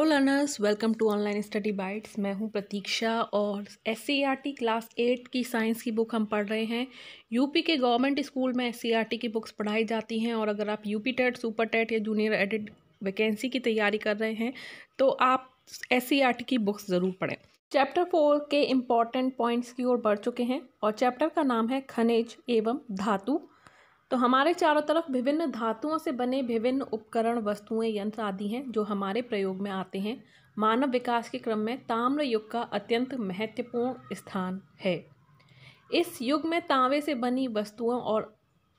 hello learners welcome to online study bytes मैं हूं प्रतीक्षा और एस क्लास एट की साइंस की बुक हम पढ़ रहे हैं यूपी के गवर्नमेंट स्कूल में एस की बुक्स पढ़ाई जाती हैं और अगर आप यूपी टेट सुपर टेट या जूनियर एडिट वैकेंसी की तैयारी कर रहे हैं तो आप एस की बुक्स ज़रूर पढ़ें चैप्टर फोर के इम्पॉर्टेंट पॉइंट्स की ओर बढ़ चुके हैं और चैप्टर का नाम है खनिज एवं धातु तो हमारे चारों तरफ विभिन्न धातुओं से बने विभिन्न उपकरण वस्तुएं यंत्र आदि हैं जो हमारे प्रयोग में आते हैं मानव विकास के क्रम में ताम्र युग का अत्यंत महत्वपूर्ण स्थान है इस युग में तांबे से बनी वस्तुओं और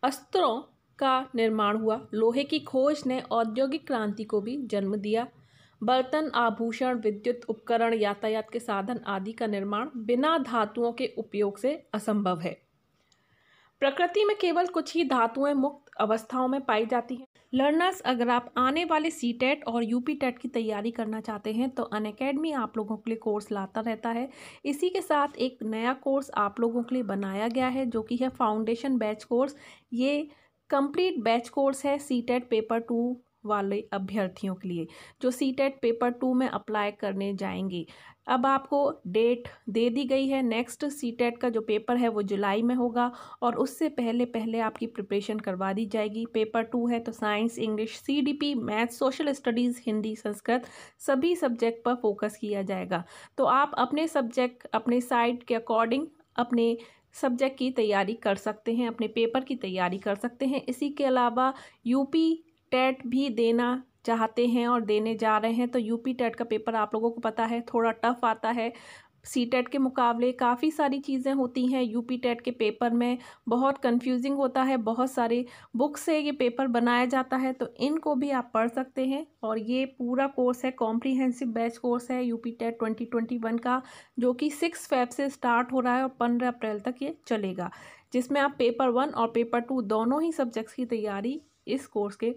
अस्त्रों का निर्माण हुआ लोहे की खोज ने औद्योगिक क्रांति को भी जन्म दिया बर्तन आभूषण विद्युत उपकरण यातायात के साधन आदि का निर्माण बिना धातुओं के उपयोग से असंभव है प्रकृति में केवल कुछ ही धातुएं मुक्त अवस्थाओं में पाई जाती हैं लर्नर्स अगर आप आने वाले सी टेट e और यू पी टेट की तैयारी करना चाहते हैं तो अन अकेडमी आप लोगों के लिए कोर्स लाता रहता है इसी के साथ एक नया कोर्स आप लोगों के लिए बनाया गया है जो कि है फाउंडेशन बैच कोर्स ये कंप्लीट बैच कोर्स है C TET e paper two वाले अभ्यर्थियों के लिए जो सी टेट पेपर टू में अप्लाई करने जाएंगे अब आपको डेट दे दी गई है नेक्स्ट सी टेट का जो पेपर है वो जुलाई में होगा और उससे पहले पहले आपकी प्रिपरेशन करवा दी जाएगी पेपर टू है तो science English C D P maths social studies Hindi Sanskrit सभी सब्जेक्ट पर फोकस किया जाएगा तो आप अपने सब्जेक्ट अपने साइट के अकॉर्डिंग अपने सब्जेक्ट की तैयारी कर सकते हैं अपने पेपर की तैयारी कर सकते हैं इसी के अलावा यूपी टेट भी देना चाहते हैं और देने जा रहे हैं तो यूपी टेट का पेपर आप लोगों को पता है थोड़ा टफ आता है सी टेट के मुकाबले काफ़ी सारी चीज़ें होती हैं यूपी टेट के पेपर में बहुत कंफ्यूजिंग होता है बहुत सारे बुक से ये पेपर बनाया जाता है तो इनको भी आप पढ़ सकते हैं और ये पूरा कोर्स है कॉम्प्रिहेंसिव बैच कोर्स है यूपी टेट 2021 का जो कि सिक्स फेब से स्टार्ट हो रहा है और पंद्रह अप्रैल तक ये चलेगा जिसमें आप पेपर वन और पेपर टू दोनों ही सब्जेक्ट्स की तैयारी इस कोर्स के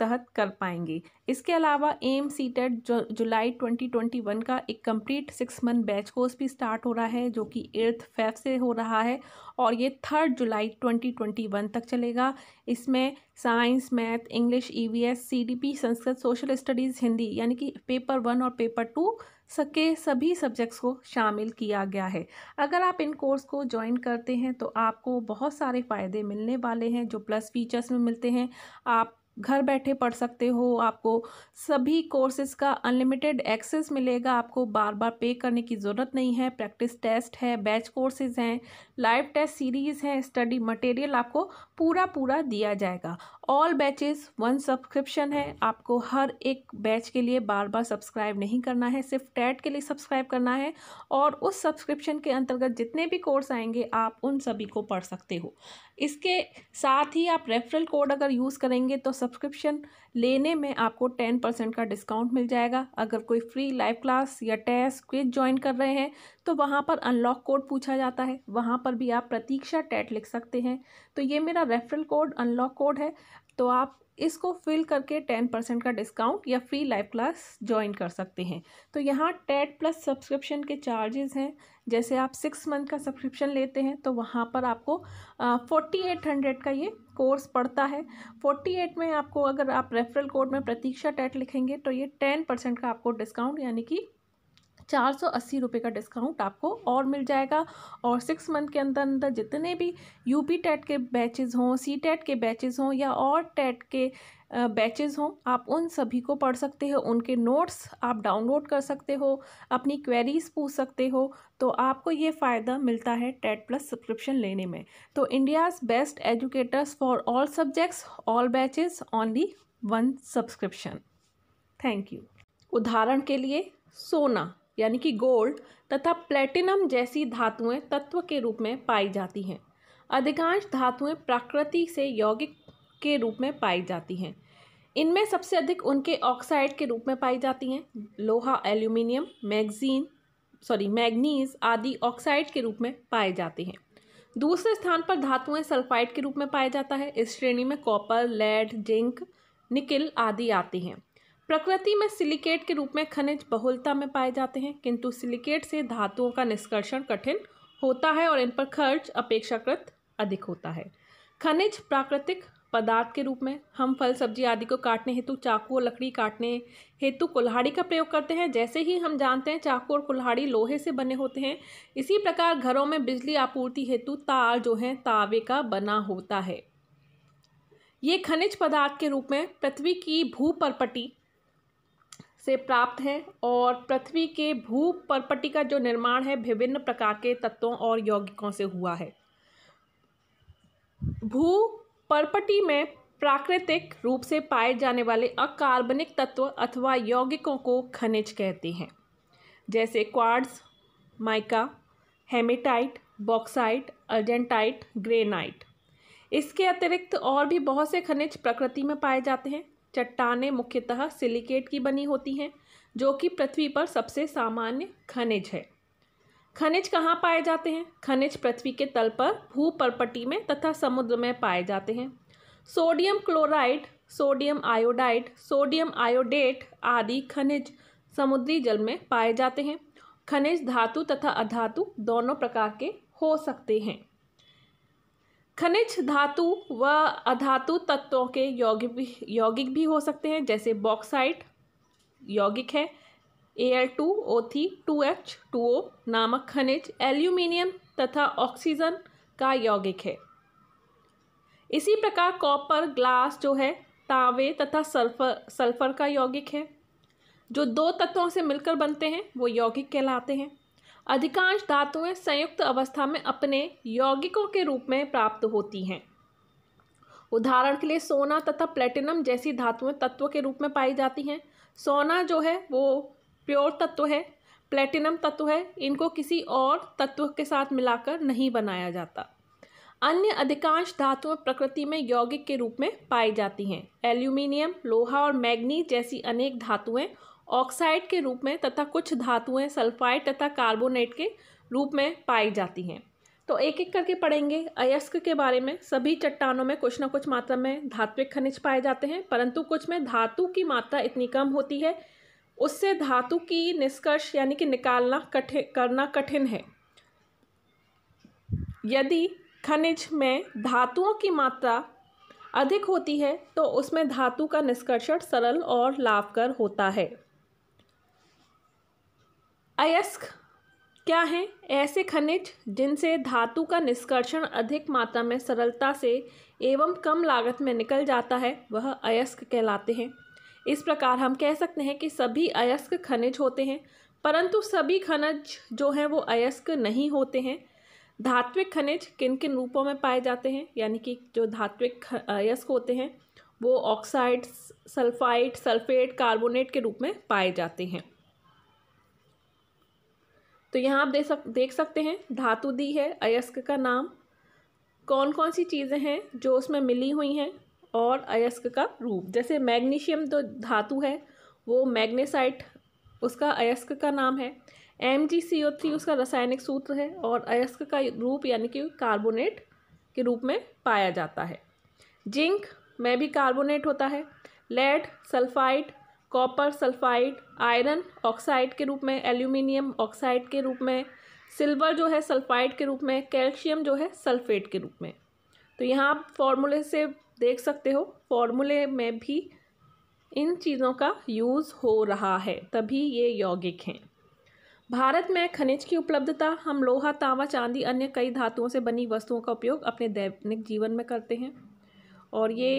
तहत कर पाएंगे इसके अलावा एम सी टेट जुलाई 2021 का एक complete six month batch course भी स्टार्ट हो रहा है जो कि एर्थ फेफ से हो रहा है और ये थर्ड जुलाई 2021 तक चलेगा इसमें science math English EVS CDP Sanskrit social studies Hindi यानी कि पेपर वन और पेपर टू सके सभी सब्जेक्ट्स को शामिल किया गया है अगर आप इन कोर्स को ज्वाइन करते हैं तो आपको बहुत सारे फ़ायदे मिलने वाले हैं जो प्लस फीचर्स में मिलते हैं आप घर बैठे पढ़ सकते हो आपको सभी कोर्सेज का अनलिमिटेड एक्सेस मिलेगा आपको बार बार पे करने की ज़रूरत नहीं है प्रैक्टिस टेस्ट है बैच कोर्सेज हैं लाइव टेस्ट सीरीज़ हैं स्टडी मटेरियल आपको पूरा पूरा दिया जाएगा ऑल बैचेस वन सब्सक्रिप्शन है आपको हर एक बैच के लिए बार बार सब्सक्राइब नहीं करना है सिर्फ टैट के लिए सब्सक्राइब करना है और उस सब्सक्रिप्शन के अंतर्गत जितने भी कोर्स आएंगे आप उन सभी को पढ़ सकते हो इसके साथ ही आप रेफरल कोड अगर यूज़ करेंगे तो सब्सक्रिप्शन लेने में आपको टेन परसेंट का डिस्काउंट मिल जाएगा अगर कोई फ्री लाइव क्लास या टेस्ट क्विज ज्वाइन कर रहे हैं तो वहाँ पर अनलॉक कोड पूछा जाता है वहाँ पर भी आप प्रतीक्षा टेट लिख सकते हैं तो ये मेरा रेफरल कोड अनलॉक कोड है तो आप इसको फिल करके टेन परसेंट का डिस्काउंट या फ्री लाइव क्लास ज्वाइन कर सकते हैं तो यहाँ टेट प्लस सब्सक्रिप्शन के चार्जेस हैं जैसे आप सिक्स मंथ का सब्सक्रिप्शन लेते हैं तो वहाँ पर आपको फोर्टी एट हंड्रेड का ये कोर्स पड़ता है फोर्टी एट में आपको अगर आप रेफरल कोड में प्रतीक्षा टेट लिखेंगे तो ये टेन परसेंट का आपको डिस्काउंट यानी कि चार सौ अस्सी रुपये का डिस्काउंट आपको और मिल जाएगा और सिक्स मंथ के अंदर अंदर जितने भी यू पी टेट के बैचेज़ हों सी टेट के बैचेज़ हों या और टेट के बैचेज़ हों आप उन सभी को पढ़ सकते हो उनके नोट्स आप डाउनलोड कर सकते हो अपनी क्वेरीज़ पूछ सकते हो तो आपको ये फ़ायदा मिलता है टेट प्लस सब्सक्रिप्शन लेने में तो India's best educators for all subjects all batches only one subscription thank you उदाहरण के लिए सोना यानी कि गोल्ड तथा प्लेटिनम जैसी धातुएं तत्व के रूप में पाई जाती हैं अधिकांश धातुएं प्रकृति से यौगिक के रूप में पाई जाती हैं इनमें सबसे अधिक उनके ऑक्साइड के रूप में पाई जाती हैं लोहा एल्यूमिनियम मैगजीन सॉरी मैग्नीज आदि ऑक्साइड के रूप में पाए जाते हैं दूसरे स्थान पर धातुएं सल्फाइड के रूप में पाया जाता है इस श्रेणी में कॉपर लेड जिंक निकिल आदि आते हैं प्रकृति में सिलिकेट के रूप में खनिज बहुलता में पाए जाते हैं किंतु सिलिकेट से धातुओं का निष्कर्षण कठिन होता है और इन पर खर्च अपेक्षाकृत अधिक होता है खनिज प्राकृतिक पदार्थ के रूप में हम फल सब्जी आदि को काटने हेतु चाकू और लकड़ी काटने हेतु कुल्हाड़ी का प्रयोग करते हैं जैसे ही हम जानते हैं चाकू और कुल्हाड़ी लोहे से बने होते हैं इसी प्रकार घरों में बिजली आपूर्ति हेतु तार जो है तावे का बना होता है ये खनिज पदार्थ के रूप में पृथ्वी की भूपरपटी से प्राप्त हैं और पृथ्वी के भू परपटी का जो निर्माण है विभिन्न प्रकार के तत्वों और यौगिकों से हुआ है भू परपटी में प्राकृतिक रूप से पाए जाने वाले अकार्बनिक तत्व अथवा यौगिकों को खनिज कहते हैं जैसे quartz mica haematite bauxite argentite granite इसके अतिरिक्त और भी बहुत से खनिज प्रकृति में पाए जाते हैं चट्टानें मुख्यतः सिलिकेट की बनी होती हैं जो कि पृथ्वी पर सबसे सामान्य खनिज है खनिज कहाँ पाए जाते हैं खनिज पृथ्वी के तल पर भू परपटी में तथा समुद्र में पाए जाते हैं sodium chloride sodium iodide sodium iodate आदि खनिज समुद्री जल में पाए जाते हैं खनिज धातु तथा अधातु दोनों प्रकार के हो सकते हैं खनिज धातु व अधातु तत्वों के यौगिक भी यौगिक भी हो सकते हैं जैसे बॉक्साइट यौगिक है ए एल टू ओ थी टू एच टू ओ नामक खनिज एल्यूमिनियम तथा ऑक्सीजन का यौगिक है इसी प्रकार कॉपर ग्लास जो है तांबे तथा सल्फर सल्फर का यौगिक है जो दो तत्वों से मिलकर बनते हैं वो यौगिक कहलाते हैं अधिकांश धातुएं संयुक्त अवस्था में अपने यौगिकों के रूप में प्राप्त होती हैं उदाहरण के लिए सोना तथा प्लेटिनम जैसी धातुएं तत्व के रूप में पाई जाती हैं सोना जो है वो प्योर तत्व है प्लेटिनम तत्व है इनको किसी और तत्व के साथ मिलाकर नहीं बनाया जाता अन्य अधिकांश धातुएं प्रकृति में यौगिक के रूप में पाई जाती हैं एल्यूमिनियम लोहा और मैग्नीज जैसी अनेक धातुएं ऑक्साइड के रूप में तथा कुछ धातुएं सल्फाइड तथा कार्बोनेट के रूप में पाई जाती हैं तो एक एक करके पढ़ेंगे अयस्क के बारे में सभी चट्टानों में कुछ ना कुछ मात्रा में धात्विक खनिज पाए जाते हैं परंतु कुछ में धातु की मात्रा इतनी कम होती है उससे धातु की निष्कर्ष यानी कि निकालना कठिन करना कठिन है यदि खनिज में धातुओं की मात्रा अधिक होती है तो उसमें धातु का निष्कर्षण सरल और लाभकर होता है अयस्क क्या हैं ऐसे खनिज जिनसे धातु का निष्कर्षण अधिक मात्रा में सरलता से एवं कम लागत में निकल जाता है वह अयस्क कहलाते हैं इस प्रकार हम कह सकते हैं कि सभी अयस्क खनिज होते हैं परंतु सभी खनिज जो हैं वो अयस्क नहीं होते हैं धात्विक खनिज किन किन रूपों में पाए जाते हैं यानी कि जो धात्विक अयस्क होते हैं वो ऑक्साइड सल्फाइड सल्फेट कार्बोनेट के रूप में पाए जाते हैं तो यहाँ आप देख सक देख सकते हैं धातु दी है अयस्क का नाम कौन कौन सी चीज़ें हैं जो उसमें मिली हुई हैं और अयस्क का रूप जैसे मैग्नीशियम जो तो धातु है वो मैग्नेसाइट उसका अयस्क का नाम है एम जी सी ओ थ्री उसका रासायनिक सूत्र है और अयस्क का रूप यानी कि कार्बोनेट के रूप में पाया जाता है जिंक में भी कार्बोनेट होता है lead sulphide copper sulphide iron oxide के रूप में एल्यूमिनियम ऑक्साइड के रूप में सिल्वर जो है सल्फाइड के रूप में कैल्शियम जो है सल्फेट के रूप में तो यहाँ आप फॉर्मूले से देख सकते हो फॉर्मूले में भी इन चीज़ों का यूज़ हो रहा है तभी ये यौगिक हैं भारत में खनिज की उपलब्धता हम लोहा तांबा चांदी अन्य कई धातुओं से बनी वस्तुओं का उपयोग अपने दैनिक जीवन में करते हैं और ये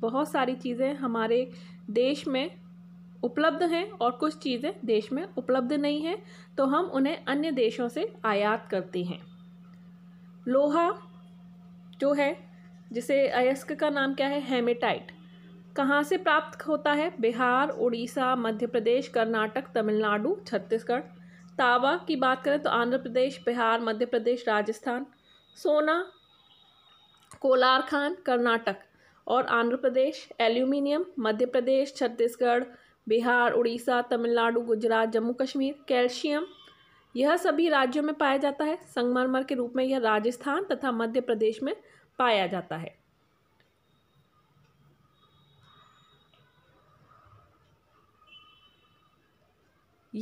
बहुत सारी चीज़ें हमारे देश में उपलब्ध हैं और कुछ चीज़ें देश में उपलब्ध नहीं हैं तो हम उन्हें अन्य देशों से आयात करते हैं लोहा जो है जिसे अयस्क का नाम क्या है हेमेटाइट कहाँ से प्राप्त होता है बिहार उड़ीसा मध्य प्रदेश कर्नाटक तमिलनाडु छत्तीसगढ़ तावा की बात करें तो आंध्र प्रदेश बिहार मध्य प्रदेश राजस्थान सोना कोलारखान कर्नाटक और आंध्र प्रदेश एल्यूमिनियम मध्य प्रदेश छत्तीसगढ़ बिहार उड़ीसा तमिलनाडु गुजरात जम्मू कश्मीर कैल्शियम यह सभी राज्यों में पाया जाता है संगमरमर के रूप में यह राजस्थान तथा मध्य प्रदेश में पाया जाता है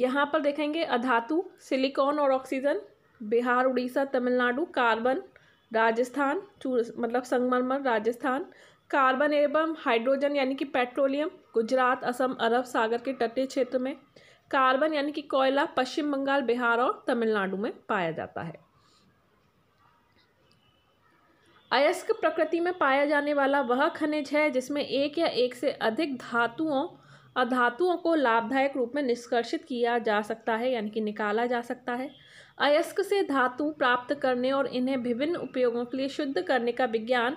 यहाँ पर देखेंगे अधातु सिलिकॉन और ऑक्सीजन बिहार उड़ीसा तमिलनाडु कार्बन राजस्थान मतलब संगमरमर राजस्थान कार्बन एवं हाइड्रोजन यानी कि पेट्रोलियम गुजरात असम अरब सागर के तटीय क्षेत्र में कार्बन यानी कि कोयला पश्चिम बंगाल बिहार और तमिलनाडु में पाया जाता है अयस्क प्रकृति में पाया जाने वाला वह खनिज है जिसमें एक या एक से अधिक धातुओं अधातुओं को लाभदायक रूप में निष्कर्षित किया जा सकता है यानी कि निकाला जा सकता है अयस्क से धातु प्राप्त करने और इन्हें विभिन्न उपयोगों के लिए शुद्ध करने का विज्ञान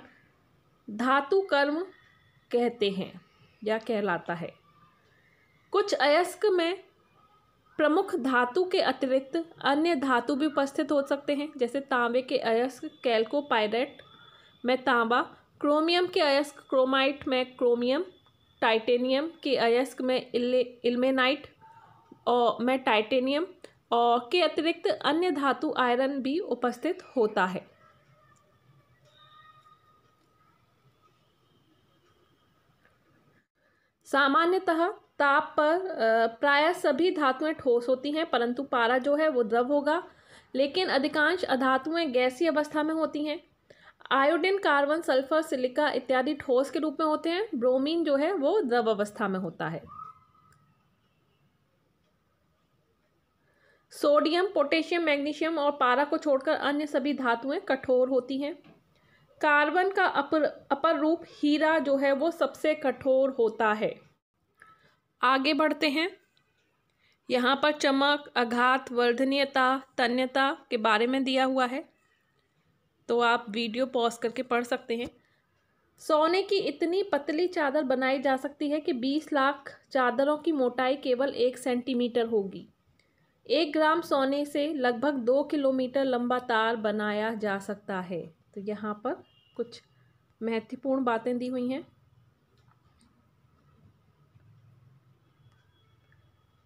धातु कर्म कहते हैं या कहलाता है कुछ अयस्क में प्रमुख धातु के अतिरिक्त अन्य धातु भी उपस्थित हो सकते हैं जैसे तांबे के अयस्क कैल्कोपाइरेट में तांबा क्रोमियम के अयस्क क्रोमाइट में क्रोमियम टाइटेनियम के अयस्क में इल्मेनाइट और में टाइटेनियम और के अतिरिक्त अन्य धातु आयरन भी उपस्थित होता है सामान्यतः ताप पर प्राय सभी धातुएं ठोस होती हैं परंतु पारा जो है वो द्रव होगा लेकिन अधिकांश अधातुएं गैसीय अवस्था में होती हैं आयोडीन कार्बन सल्फर सिलिका इत्यादि ठोस के रूप में होते हैं ब्रोमीन जो है वो द्रव अवस्था में होता है सोडियम पोटेशियम मैग्नीशियम और पारा को छोड़कर अन्य सभी धातुएं कठोर होती हैं कार्बन का अपर अपर रूप हीरा जो है वो सबसे कठोर होता है आगे बढ़ते हैं यहाँ पर चमक आघात वर्धनीयता तन्यता के बारे में दिया हुआ है तो आप वीडियो पॉज करके पढ़ सकते हैं सोने की इतनी पतली चादर बनाई जा सकती है कि 20 लाख चादरों की मोटाई केवल एक सेंटीमीटर होगी एक ग्राम सोने से लगभग दो किलोमीटर लंबा तार बनाया जा सकता है तो यहाँ पर कुछ महत्वपूर्ण बातें दी हुई हैं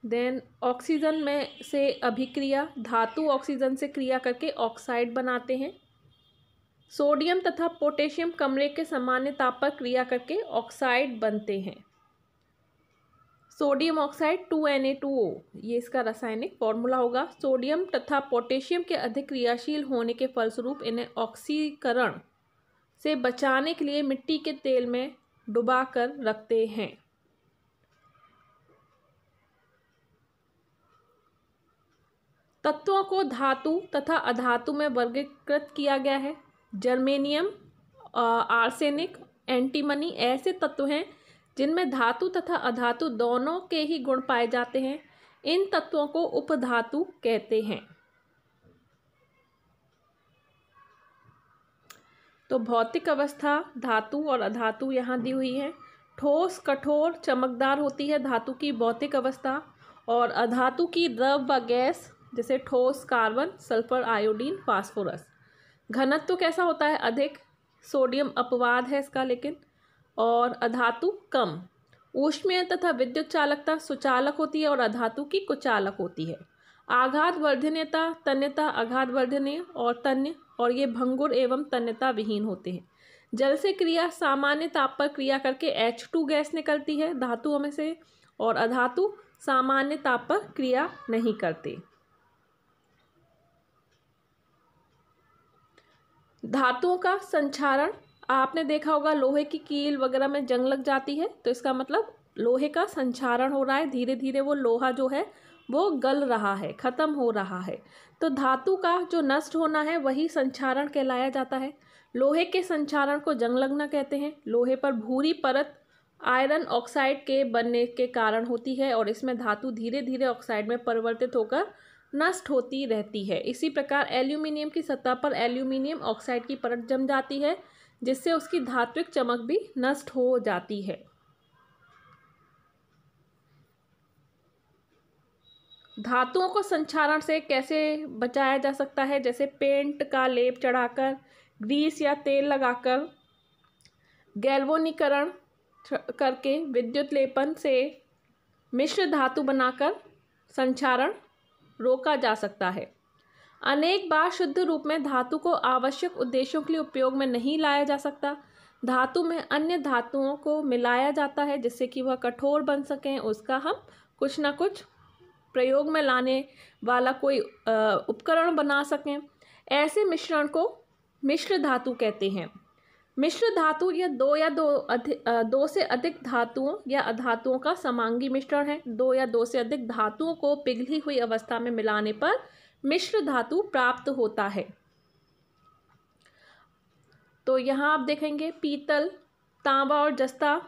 देन ऑक्सीजन में से अभिक्रिया धातु ऑक्सीजन से क्रिया करके ऑक्साइड बनाते हैं सोडियम तथा पोटेशियम कमरे के सामान्य ताप पर क्रिया करके ऑक्साइड बनते हैं sodium oxide two N A two O ये इसका रासायनिक फॉर्मूला होगा सोडियम तथा पोटेशियम के अधिक क्रियाशील होने के फलस्वरूप इन्हें ऑक्सीकरण से बचाने के लिए मिट्टी के तेल में डुबा कर रखते हैं तत्वों को धातु तथा अधातु में वर्गीकृत किया गया है जर्मेनियम आर्सेनिक एंटीमनी ऐसे तत्व हैं जिनमें धातु तथा अधातु दोनों के ही गुण पाए जाते हैं इन तत्वों को उपधातु कहते हैं तो भौतिक अवस्था धातु और अधातु यहाँ दी हुई है ठोस कठोर चमकदार होती है धातु की भौतिक अवस्था और अधातु की द्रव व गैस जैसे ठोस कार्बन सल्फर आयोडीन फास्फोरस घनत्व तो कैसा होता है अधिक सोडियम अपवाद है इसका लेकिन और अधातु कम ऊष्मीय तथा विद्युत चालकता सुचालक होती है और अधातु की कुचालक होती है आघात वर्धन्यता तन्यता आघात वर्धनीय और तन्य और ये भंगुर एवं तन्यता विहीन होते हैं जल से क्रिया सामान्य ताप पर क्रिया करके एच टू गैस निकलती है धातुओं में से और अधातु सामान्य ताप पर क्रिया नहीं करते धातुओं का संचारण आपने देखा होगा लोहे की कील वगैरह में जंग लग जाती है तो इसका मतलब लोहे का संचारण हो रहा है धीरे धीरे वो लोहा जो है वो गल रहा है ख़त्म हो रहा है तो धातु का जो नष्ट होना है वही संचारण कहलाया जाता है लोहे के संचारण को जंग लगना कहते हैं लोहे पर भूरी परत आयरन ऑक्साइड के बनने के कारण होती है और इसमें धातु धीरे धीरे ऑक्साइड में परिवर्तित होकर नष्ट होती रहती है इसी प्रकार एल्यूमिनियम की सतह पर एल्यूमिनियम ऑक्साइड की परत जम जाती है जिससे उसकी धात्विक चमक भी नष्ट हो जाती है धातुओं को संचारण से कैसे बचाया जा सकता है जैसे पेंट का लेप चढ़ाकर ग्रीस या तेल लगाकर गैल्वोनीकरण करके विद्युत लेपन से मिश्र धातु बनाकर संचारण रोका जा सकता है अनेक बार शुद्ध रूप में धातु को आवश्यक उद्देश्यों के लिए उपयोग में नहीं लाया जा सकता धातु में अन्य धातुओं को मिलाया जाता है जिससे कि वह कठोर बन सकें उसका हम कुछ ना कुछ प्रयोग में लाने वाला कोई उपकरण बना सकें ऐसे मिश्रण को मिश्र धातु कहते हैं मिश्र धातु यह दो या दो अधिक दो से अधिक धातुओं या अधातुओं का समांगी मिश्रण है दो या दो से अधिक धातुओं को पिघली हुई अवस्था में मिलाने पर मिश्र धातु प्राप्त होता है तो यहाँ आप देखेंगे पीतल तांबा और जस्ता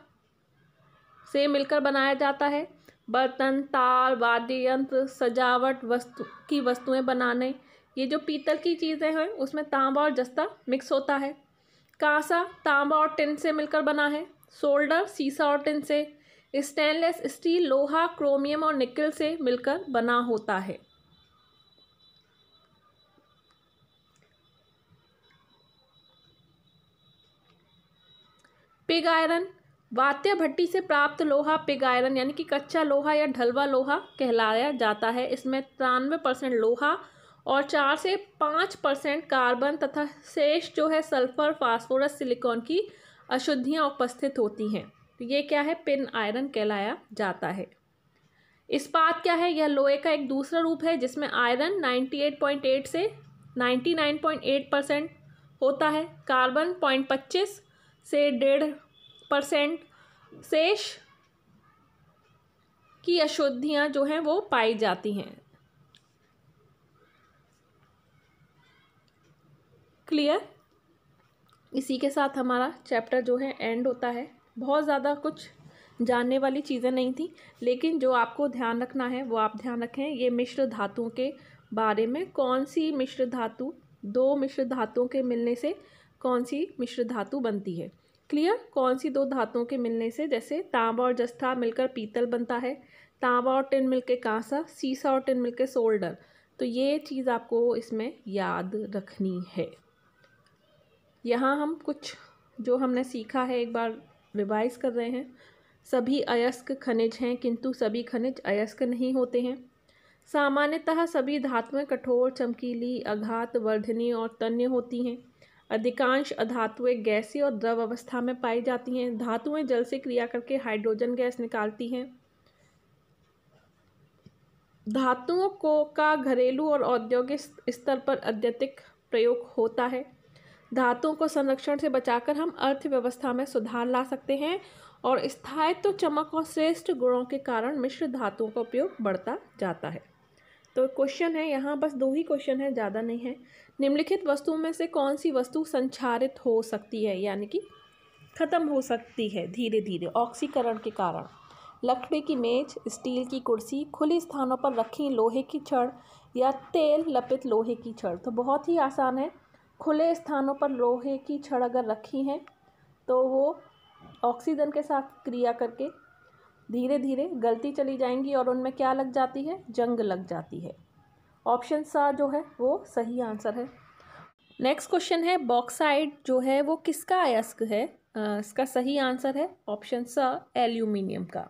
से मिलकर बनाया जाता है बर्तन तार वाद्य यंत्र सजावट वस्तु की वस्तुएं बनाने ये जो पीतल की चीज़ें हैं उसमें तांबा और जस्ता मिक्स होता है कांसा तांबा और टिन से मिलकर बना है सोल्डर सीसा और टिन से स्टेनलेस स्टील लोहा क्रोमियम और निकल से मिलकर बना होता है पिग आयरन वात्य भट्टी से प्राप्त लोहा पिग आयरन यानी कि कच्चा लोहा या ढलवा लोहा कहलाया जाता है इसमें तिरानवे परसेंट लोहा और चार से पाँच परसेंट कार्बन तथा शेष जो है सल्फर फास्फोरस सिलिकॉन की अशुद्धियाँ उपस्थित होती हैं तो ये क्या है पिन आयरन कहलाया जाता है इस्पात क्या है यह लोहे का एक दूसरा रूप है जिसमें आयरन एट से एट परसेंट होता है कार्बन पॉइंट पच्चीस से डेढ़ परसेंट शेष की अशुद्धियाँ जो हैं वो पाई जाती हैं क्लियर इसी के साथ हमारा चैप्टर जो है एंड होता है बहुत ज़्यादा कुछ जानने वाली चीज़ें नहीं थी लेकिन जो आपको ध्यान रखना है वो आप ध्यान रखें ये मिश्र धातुओं के बारे में कौन सी मिश्र धातु दो मिश्र धातुओं के मिलने से कौन सी मिश्र धातु बनती है क्लियर कौन सी दो धातुओं के मिलने से जैसे तांबा और जस्था मिलकर पीतल बनता है तांबा और टिन मिलके कांसा सीसा और टिन मिलके सोल्डर तो ये चीज़ आपको इसमें याद रखनी है यहाँ हम कुछ जो हमने सीखा है एक बार रिवाइज कर रहे हैं सभी अयस्क खनिज हैं किंतु सभी खनिज अयस्क नहीं होते हैं सामान्यतः सभी धातुएं कठोर चमकीली अघात वर्धनी और तन्य होती हैं अधिकांश अधातुएं गैसी और द्रव अवस्था में पाई जाती हैं धातुएं जल से क्रिया करके हाइड्रोजन गैस निकालती हैं धातुओं को का घरेलू और औद्योगिक स्तर पर अत्यधिक प्रयोग होता है धातुओं को संरक्षण से बचाकर हम अर्थव्यवस्था में सुधार ला सकते हैं और स्थायित्व चमक और श्रेष्ठ गुणों के कारण मिश्र धातुओं का उपयोग बढ़ता जाता है तो क्वेश्चन है यहाँ बस दो ही क्वेश्चन है ज़्यादा नहीं है निम्नलिखित वस्तुओं में से कौन सी वस्तु संचारित हो सकती है यानी कि ख़त्म हो सकती है धीरे धीरे ऑक्सीकरण के कारण लकड़ी की मेज स्टील की कुर्सी खुली स्थानों पर रखी लोहे की छड़ या तेल लपित लोहे की छड़ तो बहुत ही आसान है खुले स्थानों पर लोहे की छड़ अगर रखी है तो वो ऑक्सीजन के साथ क्रिया करके धीरे धीरे गलती चली जाएंगी और उनमें क्या लग जाती है जंग लग जाती है ऑप्शन सा जो है वो सही आंसर है नेक्स्ट क्वेश्चन है बॉक्साइड जो है वो किसका अयस्क है आ, इसका सही आंसर है ऑप्शन सा एल्यूमिनियम का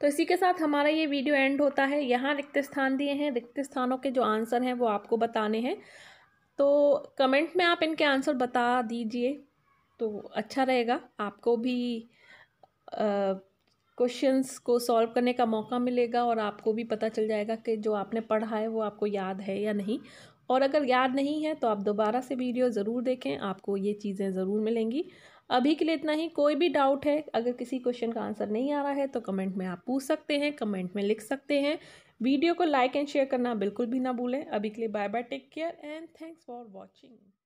तो इसी के साथ हमारा ये वीडियो एंड होता है यहाँ रिक्त स्थान दिए हैं रिक्त स्थानों के जो आंसर हैं वो आपको बताने हैं तो कमेंट में आप इनके आंसर बता दीजिए तो अच्छा रहेगा आपको भी आ, क्वेश्चंस को सॉल्व करने का मौका मिलेगा और आपको भी पता चल जाएगा कि जो आपने पढ़ा है वो आपको याद है या नहीं और अगर याद नहीं है तो आप दोबारा से वीडियो ज़रूर देखें आपको ये चीज़ें ज़रूर मिलेंगी अभी के लिए इतना ही कोई भी डाउट है अगर किसी क्वेश्चन का आंसर नहीं आ रहा है तो कमेंट में आप पूछ सकते हैं कमेंट में लिख सकते हैं वीडियो को लाइक एंड शेयर करना बिल्कुल भी ना भूलें अभी के लिए bye bye take care and thanks for watching